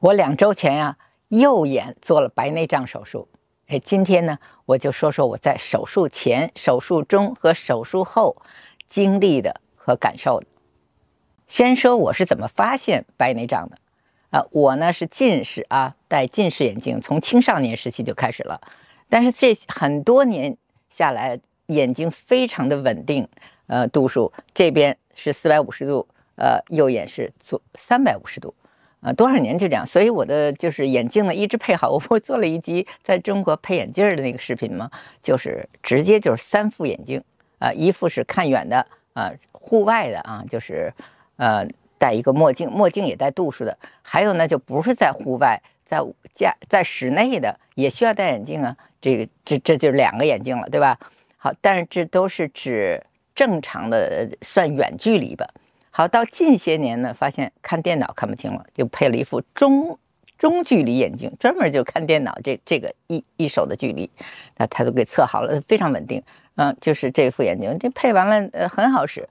我两周前呀，右眼做了白内障手术。哎，今天呢，我就说说我在手术前、手术中和手术后经历的和感受的。先说我是怎么发现白内障的。啊，我呢是近视啊，戴近视眼镜，从青少年时期就开始了。但是这很多年下来，眼睛非常的稳定。呃，度数这边是四百五十度，呃，右眼是左三百五十度。啊，多少年就这样，所以我的就是眼镜呢，一直配好。我不是做了一集在中国配眼镜的那个视频吗？就是直接就是三副眼镜，啊，一副是看远的，啊，户外的啊，就是，呃，戴一个墨镜，墨镜也戴度数的。还有呢，就不是在户外，在家在室内的也需要戴眼镜啊。这个这这就是两个眼镜了，对吧？好，但是这都是指正常的算远距离吧。好，到近些年呢，发现看电脑看不清了，就配了一副中中距离眼镜，专门就看电脑这这个一一手的距离，那他都给测好了，非常稳定。嗯，就是这副眼镜，这配完了，呃，很好使。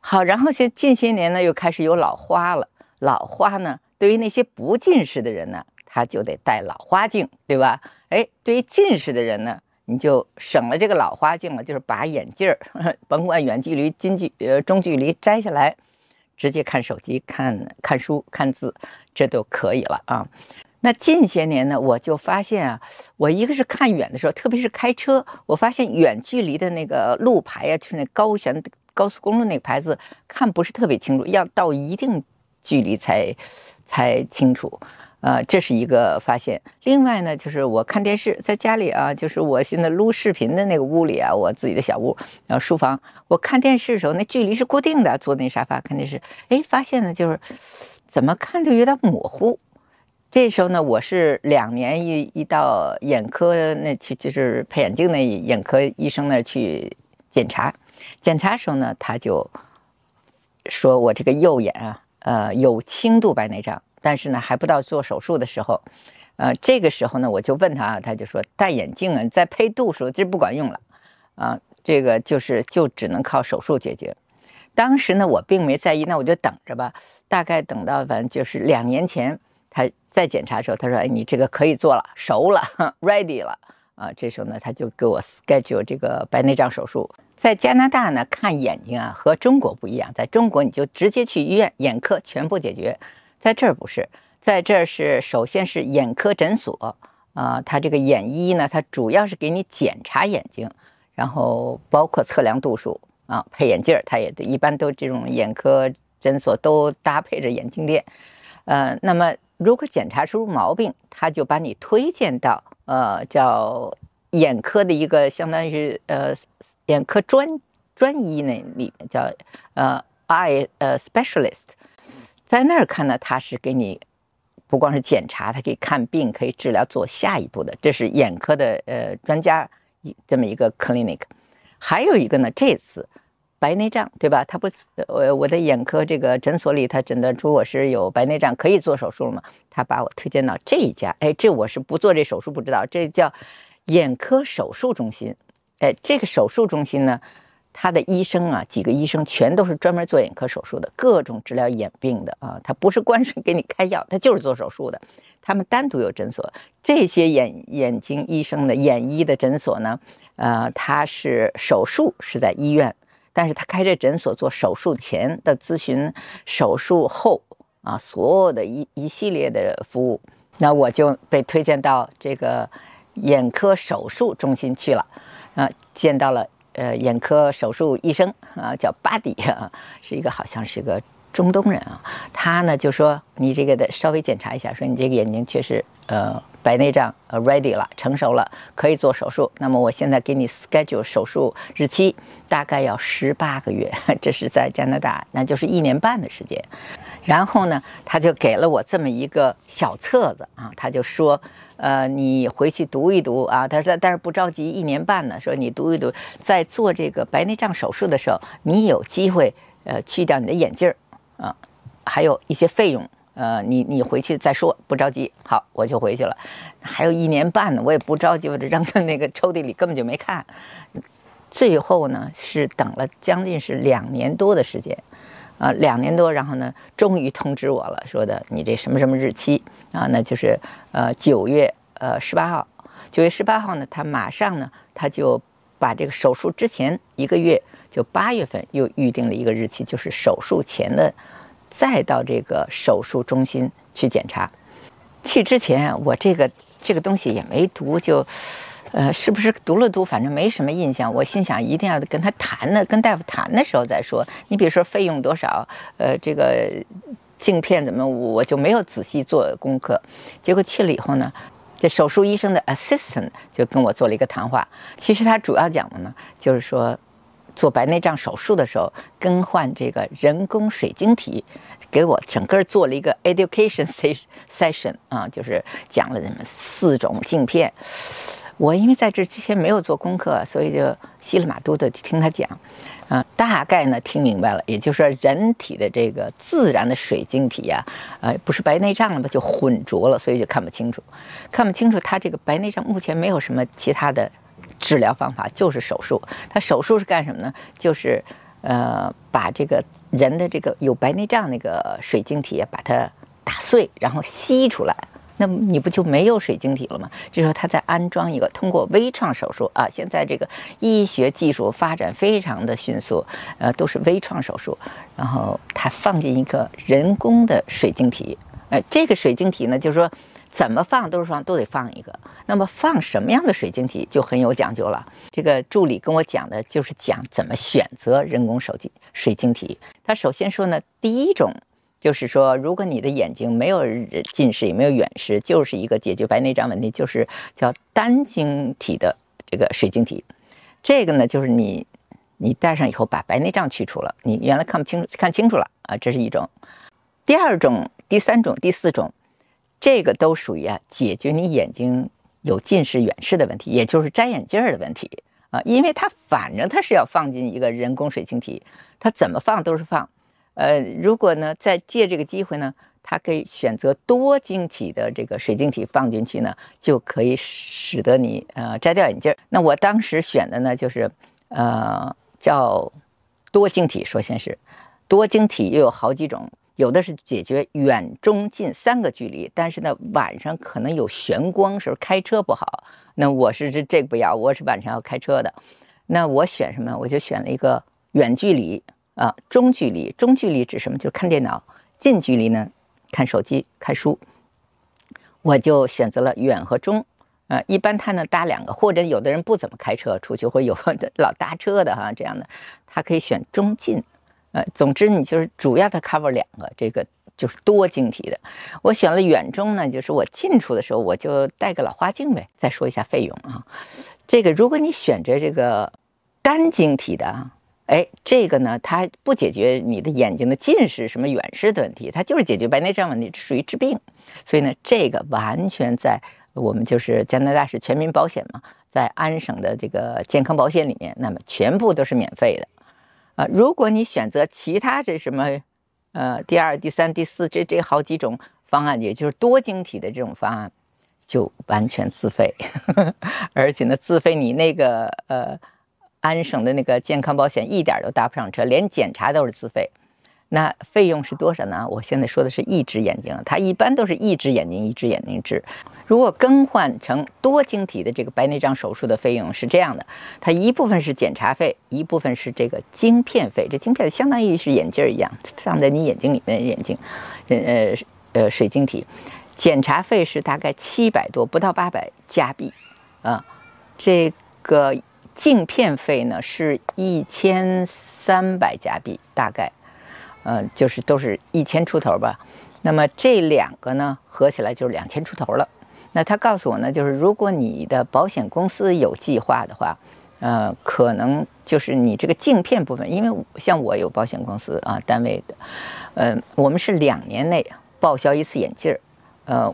好，然后现近些年呢，又开始有老花了，老花呢，对于那些不近视的人呢，他就得戴老花镜，对吧？哎，对于近视的人呢？你就省了这个老花镜了，就是把眼镜儿，甭管远距离、近距、呃中距离摘下来，直接看手机、看看书、看字，这都可以了啊。那近些年呢，我就发现啊，我一个是看远的时候，特别是开车，我发现远距离的那个路牌啊，就是那高悬高速公路那个牌子，看不是特别清楚，要到一定距离才才清楚。呃，这是一个发现。另外呢，就是我看电视，在家里啊，就是我现在录视频的那个屋里啊，我自己的小屋，然后书房，我看电视的时候，那距离是固定的，坐那沙发看电视。哎，发现呢，就是怎么看就有点模糊。这时候呢，我是两年一一到眼科那去，就是配眼镜那眼科医生那去检查，检查时候呢，他就说我这个右眼啊，呃，有轻度白内障。但是呢，还不到做手术的时候，呃，这个时候呢，我就问他啊，他就说戴眼镜啊，再配度数这不管用了，啊，这个就是就只能靠手术解决。当时呢，我并没在意，那我就等着吧。大概等到反正就是两年前，他再检查的时候，他说：“哎，你这个可以做了，熟了，ready 了。”啊，这时候呢，他就给我 schedule 这个白内障手术。在加拿大呢，看眼睛啊，和中国不一样，在中国你就直接去医院眼科全部解决。在这儿不是，在这儿是首先是眼科诊所啊，他这个眼医呢，他主要是给你检查眼睛，然后包括测量度数啊，配眼镜儿，他也一般都这种眼科诊所都搭配着眼镜店。呃，那么如果检查出毛病，他就把你推荐到呃叫眼科的一个相当于呃眼科专专医那里面叫呃 I 呃 specialist。在那儿看呢，他是给你不光是检查，他可以看病，可以治疗，做下一步的。这是眼科的呃专家一这么一个 clinic，还有一个呢，这次白内障对吧？他不呃，我的眼科这个诊所里，他诊断出我是有白内障，可以做手术了吗？他把我推荐到这一家，哎，这我是不做这手术不知道，这叫眼科手术中心，哎，这个手术中心呢。他的医生啊，几个医生全都是专门做眼科手术的，各种治疗眼病的啊。他不是光是给你开药，他就是做手术的。他们单独有诊所。这些眼眼睛医生的眼医的诊所呢，呃，他是手术是在医院，但是他开这诊所做手术前的咨询、手术后啊，所有的一一系列的服务。那我就被推荐到这个眼科手术中心去了，啊，见到了。呃，眼科手术医生啊，叫巴迪啊，是一个好像是个。中东人啊，他呢就说你这个的稍微检查一下，说你这个眼睛确实呃白内障呃 ready 了成熟了可以做手术。那么我现在给你 schedule 手术日期，大概要十八个月，这是在加拿大，那就是一年半的时间。然后呢，他就给了我这么一个小册子啊，他就说呃你回去读一读啊，他说但是不着急，一年半呢，说你读一读，在做这个白内障手术的时候，你有机会呃去掉你的眼镜儿。啊，还有一些费用，呃，你你回去再说，不着急。好，我就回去了，还有一年半呢，我也不着急，我扔在那个抽屉里根本就没看。最后呢，是等了将近是两年多的时间，啊，两年多，然后呢，终于通知我了，说的你这什么什么日期啊？那就是呃九月呃十八号，九月十八号呢，他马上呢他就。把这个手术之前一个月，就八月份又预定了一个日期，就是手术前的，再到这个手术中心去检查。去之前，我这个这个东西也没读，就，呃，是不是读了读，反正没什么印象。我心想，一定要跟他谈呢，跟大夫谈的时候再说。你比如说费用多少，呃，这个镜片怎么，我就没有仔细做功课。结果去了以后呢。这手术医生的 assistant 就跟我做了一个谈话，其实他主要讲的呢，就是说做白内障手术的时候更换这个人工水晶体，给我整个做了一个 education session 啊，就是讲了这么四种镜片。我因为在这之前没有做功课，所以就稀里马嘟的听他讲，啊，大概呢听明白了，也就是说，人体的这个自然的水晶体呀，呃，不是白内障了吗？就混浊了，所以就看不清楚。看不清楚，他这个白内障目前没有什么其他的治疗方法，就是手术。他手术是干什么呢？就是呃，把这个人的这个有白内障那个水晶体啊，把它打碎，然后吸出来。那么你不就没有水晶体了吗？就说他在安装一个通过微创手术啊，现在这个医学技术发展非常的迅速，呃，都是微创手术，然后他放进一个人工的水晶体，呃，这个水晶体呢，就是说怎么放都是放都得放一个，那么放什么样的水晶体就很有讲究了。这个助理跟我讲的就是讲怎么选择人工手机水晶体，他首先说呢，第一种。就是说，如果你的眼睛没有近视也没有远视，就是一个解决白内障问题，就是叫单晶体的这个水晶体。这个呢，就是你你戴上以后把白内障去除了，你原来看不清看清楚了啊。这是一种，第二种、第三种、第四种，这个都属于啊解决你眼睛有近视远视的问题，也就是摘眼镜儿的问题啊，因为它反正它是要放进一个人工水晶体，它怎么放都是放。呃，如果呢，再借这个机会呢，他可以选择多晶体的这个水晶体放进去呢，就可以使得你呃摘掉眼镜。那我当时选的呢，就是呃叫多晶体，首先是多晶体又有好几种，有的是解决远、中、近三个距离，但是呢晚上可能有眩光时候开车不好。那我是这这个不要，我是晚上要开车的。那我选什么？我就选了一个远距离。啊，中距离，中距离指什么？就是看电脑，近距离呢，看手机、看书。我就选择了远和中，呃，一般他呢搭两个，或者有的人不怎么开车出去，或者有的老搭车的哈，这样的他可以选中近，呃，总之你就是主要的 cover 两个，这个就是多晶体的，我选了远中呢，就是我近处的时候我就戴个老花镜呗。再说一下费用啊，这个如果你选择这个单晶体的啊。哎，这个呢，它不解决你的眼睛的近视、什么远视的问题，它就是解决白内障问题，属于治病。所以呢，这个完全在我们就是加拿大是全民保险嘛，在安省的这个健康保险里面，那么全部都是免费的啊。如果你选择其他这什么，呃，第二、第三、第四这这好几种方案，也就是多晶体的这种方案，就完全自费，而且呢，自费你那个呃。安省的那个健康保险一点都搭不上车，连检查都是自费。那费用是多少呢？我现在说的是一只眼睛，它一般都是一只眼睛一只眼睛治。如果更换成多晶体的这个白内障手术的费用是这样的：它一部分是检查费，一部分是这个晶片费。这晶片相当于是眼镜一样，放在你眼睛里面的眼睛，呃呃呃水晶体。检查费是大概七百多，不到八百加币。啊，这个。镜片费呢是一千三百加币，大概，嗯，就是都是一千出头吧。那么这两个呢合起来就是两千出头了。那他告诉我呢，就是如果你的保险公司有计划的话，呃，可能就是你这个镜片部分，因为像我有保险公司啊单位的，嗯，我们是两年内报销一次眼镜儿，呃。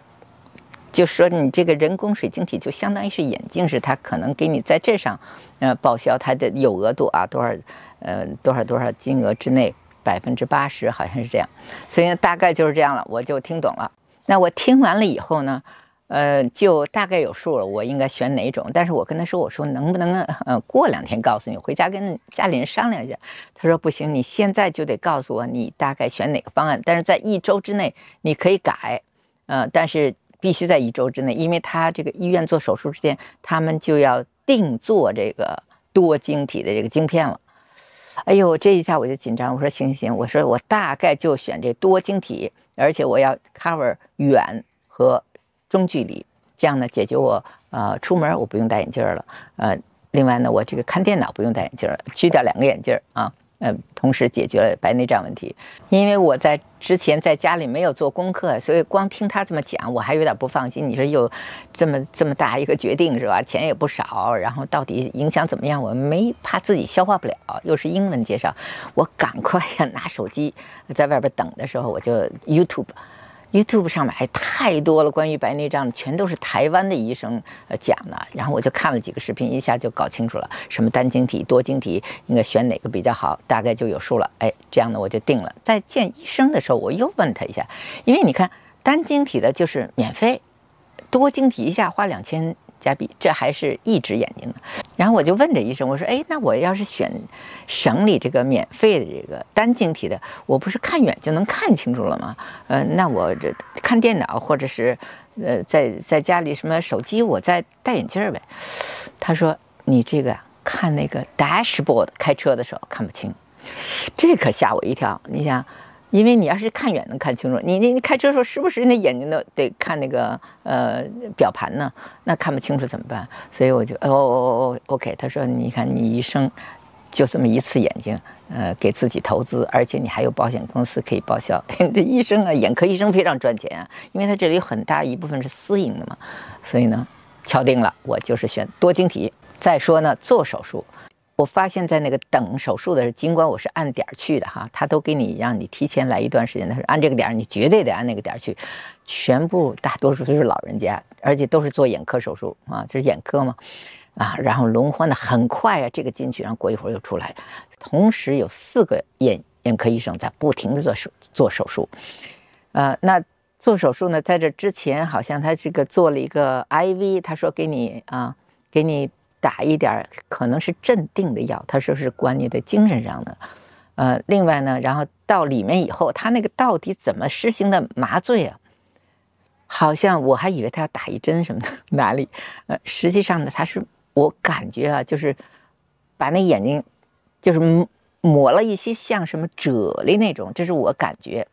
就说你这个人工水晶体就相当于是眼镜是它可能给你在这上，呃，报销它的有额度啊，多少，呃，多少多少金额之内，百分之八十好像是这样，所以大概就是这样了，我就听懂了。那我听完了以后呢，呃，就大概有数了，我应该选哪种？但是我跟他说，我说能不能呃过两天告诉你，回家跟家里人商量一下。他说不行，你现在就得告诉我你大概选哪个方案，但是在一周之内你可以改，呃，但是。必须在一周之内，因为他这个医院做手术之前，他们就要定做这个多晶体的这个镜片了。哎呦，这一下我就紧张，我说行行行，我说我大概就选这多晶体，而且我要 cover 远和中距离，这样呢解决我呃出门我不用戴眼镜了，呃，另外呢我这个看电脑不用戴眼镜了，去掉两个眼镜啊。呃，同时解决了白内障问题，因为我在之前在家里没有做功课，所以光听他这么讲，我还有点不放心。你说又这么这么大一个决定是吧？钱也不少，然后到底影响怎么样？我没怕自己消化不了，又是英文介绍，我赶快拿手机在外边等的时候，我就 YouTube。YouTube 上面还太多了，关于白内障的全都是台湾的医生呃讲的，然后我就看了几个视频，一下就搞清楚了，什么单晶体、多晶体应该选哪个比较好，大概就有数了。哎，这样呢我就定了。在见医生的时候，我又问他一下，因为你看单晶体的就是免费，多晶体一下花两千。加比，这还是一只眼睛呢。然后我就问这医生，我说：“哎，那我要是选省里这个免费的这个单晶体的，我不是看远就能看清楚了吗？呃，那我这看电脑或者是呃在在家里什么手机，我再戴眼镜儿呗。”他说：“你这个看那个 dashboard 开车的时候看不清，这可吓我一跳。你想。”因为你要是看远能看清楚，你你你开车时候时不时那眼睛都得看那个呃表盘呢，那看不清楚怎么办？所以我就哦哦哦哦，OK。他说你看你一生就这么一次眼睛，呃给自己投资，而且你还有保险公司可以报销。这 医生啊，眼科医生非常赚钱啊，因为他这里有很大一部分是私营的嘛，所以呢敲定了，我就是选多晶体。再说呢做手术。我发现，在那个等手术的时候，尽管我是按点儿去的哈，他都给你让你提前来一段时间。他说按这个点儿，你绝对得按那个点儿去。全部大多数都是老人家，而且都是做眼科手术啊，就是眼科嘛，啊，然后轮换的很快啊，这个进去，然后过一会儿又出来。同时有四个眼眼科医生在不停的做手做手术，呃，那做手术呢，在这之前好像他这个做了一个 IV，他说给你啊，给你。打一点可能是镇定的药，他说是管你的精神上的。呃，另外呢，然后到里面以后，他那个到底怎么实行的麻醉啊？好像我还以为他要打一针什么的，哪里？呃，实际上呢，他是我感觉啊，就是把那眼睛就是抹了一些像什么啫喱那种，这是我感觉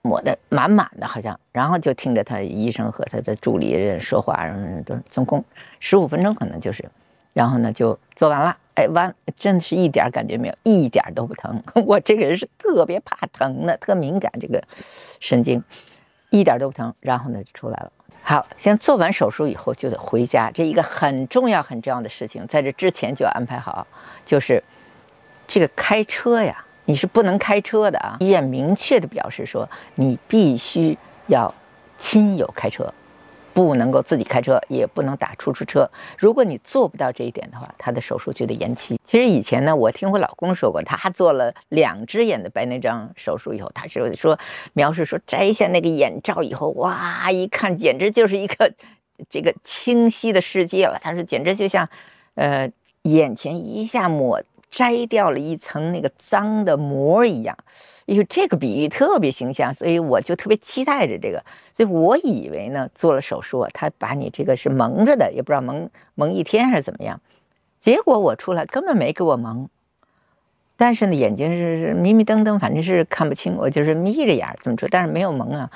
抹的满满的，好像。然后就听着他医生和他的助理人说话，什么的，总共十五分钟，可能就是。然后呢，就做完了。哎，完，真的是一点感觉没有，一点都不疼。我这个人是特别怕疼的，特敏感，这个神经一点都不疼。然后呢，就出来了。好，先做完手术以后就得回家，这一个很重要很重要的事情，在这之前就要安排好，就是这个开车呀，你是不能开车的啊！医院明确的表示说，你必须要亲友开车。不能够自己开车，也不能打出租车。如果你做不到这一点的话，他的手术就得延期。其实以前呢，我听我老公说过，他做了两只眼的白内障手术以后，他是说描述说摘下那个眼罩以后，哇，一看简直就是一个这个清晰的世界了。他说简直就像，呃，眼前一下抹摘掉了一层那个脏的膜一样。因为这个比喻特别形象，所以我就特别期待着这个。所以我以为呢，做了手术，他把你这个是蒙着的，也不知道蒙蒙一天还是怎么样。结果我出来根本没给我蒙，但是呢，眼睛是迷迷瞪瞪，反正是看不清。我就是眯着眼儿，么说？但是没有蒙啊。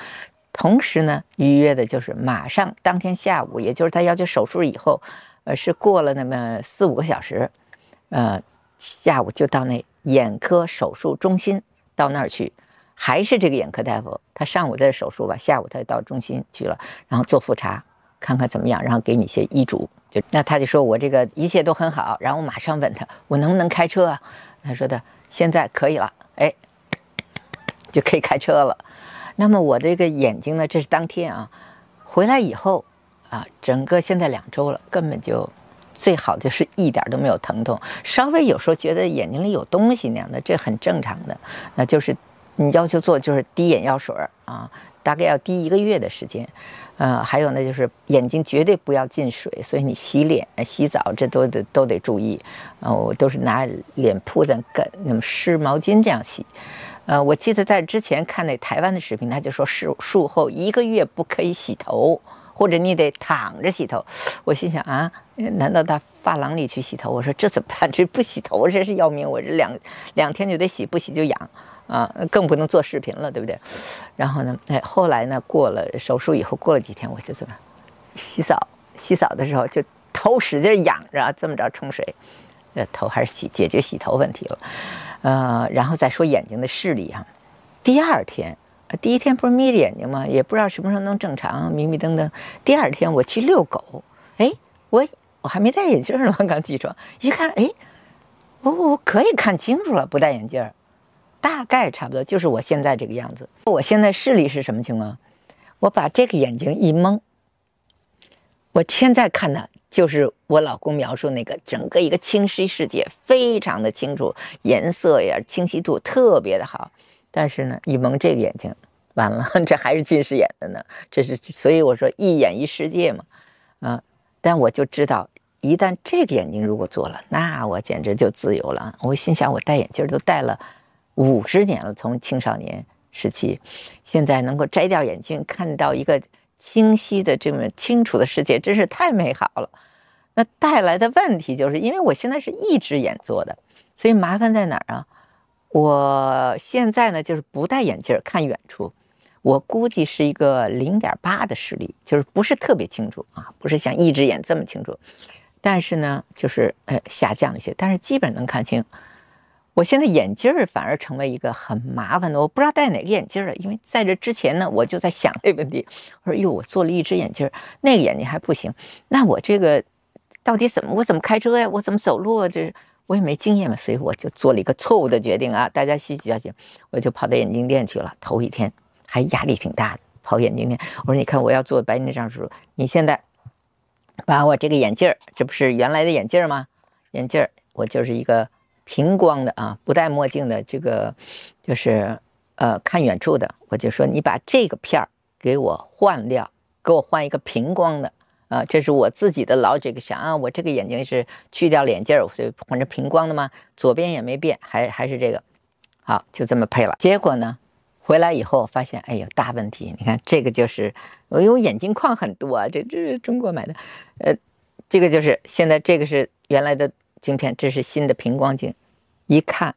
同时呢，预约的就是马上当天下午，也就是他要求手术以后，呃，是过了那么四五个小时，呃，下午就到那眼科手术中心。到那儿去，还是这个眼科大夫。他上午在这手术吧，下午他到中心去了，然后做复查，看看怎么样，然后给你一些医嘱。就那他就说我这个一切都很好，然后我马上问他我能不能开车，啊？他说的现在可以了，哎，就可以开车了。那么我这个眼睛呢，这是当天啊，回来以后啊，整个现在两周了，根本就。最好就是一点都没有疼痛，稍微有时候觉得眼睛里有东西那样的，这很正常的。那就是你要求做就是滴眼药水儿啊，大概要滴一个月的时间。呃，还有呢就是眼睛绝对不要进水，所以你洗脸、洗澡这都得都得注意。呃，我都是拿脸铺在干那么湿毛巾这样洗。呃，我记得在之前看那台湾的视频，他就说术术后一个月不可以洗头。或者你得躺着洗头，我心想啊，难道到发廊里去洗头？我说这怎么办？这不洗头真是要命，我这两两天就得洗，不洗就痒啊，更不能做视频了，对不对？然后呢，哎，后来呢，过了手术以后，过了几天，我就怎么洗澡，洗澡的时候就头使劲仰着，这么着冲水，呃，头还是洗解决洗头问题了，呃，然后再说眼睛的视力哈，第二天。第一天不是眯着眼睛吗？也不知道什么时候能正常。迷迷瞪瞪，第二天我去遛狗，哎，我我还没戴眼镜呢，刚起床一看，哎，我我可以看清楚了，不戴眼镜，大概差不多就是我现在这个样子。我现在视力是什么情况？我把这个眼睛一蒙，我现在看的，就是我老公描述那个整个一个清晰世界，非常的清楚，颜色呀清晰度特别的好。但是呢，一蒙这个眼睛，完了，这还是近视眼的呢。这是，所以我说，一眼一世界嘛，啊！但我就知道，一旦这个眼睛如果做了，那我简直就自由了。我心想，我戴眼镜都戴了五十年了，从青少年时期，现在能够摘掉眼镜，看到一个清晰的这么清楚的世界，真是太美好了。那带来的问题就是，因为我现在是一只眼做的，所以麻烦在哪儿啊？我现在呢，就是不戴眼镜看远处，我估计是一个零点八的视力，就是不是特别清楚啊，不是像一只眼这么清楚，但是呢，就是呃下降一些，但是基本能看清。我现在眼镜儿反而成为一个很麻烦的，我不知道戴哪个眼镜儿了，因为在这之前呢，我就在想这个问题。我说，哟，我做了一只眼镜儿，那个眼睛还不行，那我这个到底怎么我怎么开车呀？我怎么走路啊？这。我也没经验嘛，所以我就做了一个错误的决定啊！大家吸取教训，我就跑到眼镜店去了。头一天还压力挺大的，跑眼镜店。我说：“你看，我要做白内障手术，你现在把我这个眼镜儿，这不是原来的眼镜儿吗？眼镜儿，我就是一个平光的啊，不戴墨镜的这个，就是呃看远处的。我就说，你把这个片儿给我换掉，给我换一个平光的。”啊，这是我自己的老这个啥啊？我这个眼睛是去掉眼镜儿，所以换成平光的嘛。左边也没变，还还是这个，好，就这么配了。结果呢，回来以后发现，哎呦，大问题！你看这个就是我因为眼镜框很多，啊，这这是中国买的，呃，这个就是现在这个是原来的镜片，这是新的平光镜。一看，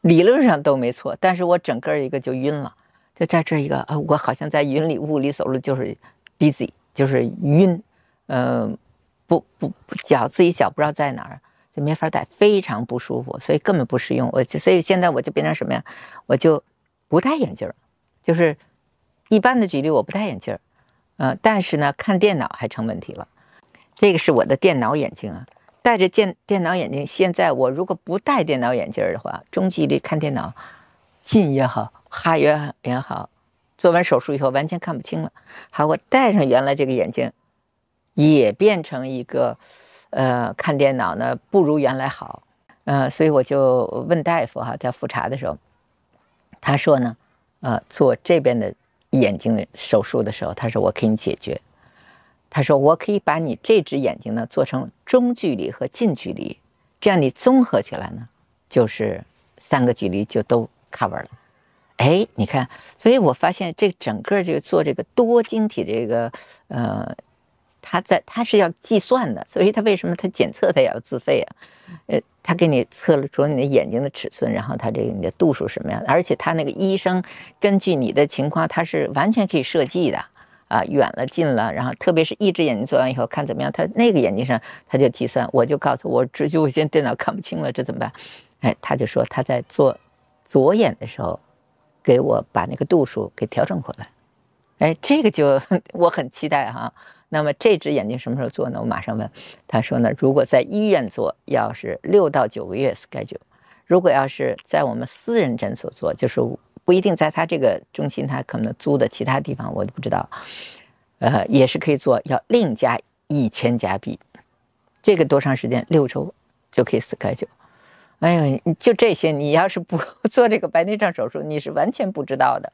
理论上都没错，但是我整个一个就晕了，就在这一个啊，我好像在云里雾里走路，就是 dizzy。就是晕，嗯，不不不，脚自己脚不知道在哪儿，就没法戴，非常不舒服，所以根本不实用。我所以现在我就变成什么呀？我就不戴眼镜儿，就是一般的举例，我不戴眼镜儿，嗯，但是呢，看电脑还成问题了。这个是我的电脑眼镜啊，戴着电电脑眼镜。现在我如果不戴电脑眼镜儿的话，中距离看电脑，近也好，哈也也好。做完手术以后，完全看不清了。好，我戴上原来这个眼镜，也变成一个，呃，看电脑呢不如原来好。呃，所以我就问大夫哈，在复查的时候，他说呢，呃，做这边的眼睛手术的时候，他说我给你解决。他说我可以把你这只眼睛呢做成中距离和近距离，这样你综合起来呢，就是三个距离就都 cover 了。哎，你看，所以我发现这整个这个做这个多晶体这个，呃，它在它是要计算的，所以它为什么它检测它也要自费啊？呃，他给你测了，说你的眼睛的尺寸，然后它这个你的度数什么样，的，而且他那个医生根据你的情况，他是完全可以设计的啊，远了近了，然后特别是一只眼睛做完以后看怎么样，他那个眼睛上他就计算，我就告诉我，直接我现在电脑看不清了，这怎么办？哎，他就说他在做左眼的时候。给我把那个度数给调整回来，哎，这个就 我很期待哈。那么这只眼睛什么时候做呢？我马上问，他说呢，如果在医院做，要是六到九个月 s c h e d u l e 如果要是在我们私人诊所做，就是不一定在他这个中心，他可能租的其他地方，我都不知道，呃，也是可以做，要另加一千加币，这个多长时间？六周就可以 s c h e d u l e 哎呦，就这些，你要是不 做这个白内障手术，你是完全不知道的。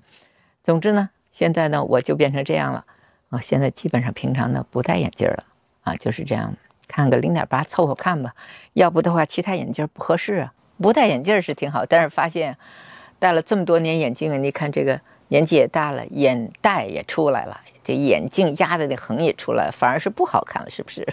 总之呢，现在呢，我就变成这样了。啊，现在基本上平常呢不戴眼镜了。啊，就是这样，看个零点八凑合看吧。要不的话，其他眼镜不合适啊。不戴眼镜是挺好，但是发现戴了这么多年眼镜啊，你看这个年纪也大了，眼袋也出来了，这眼镜压的那横也出来，反而是不好看了，是不是？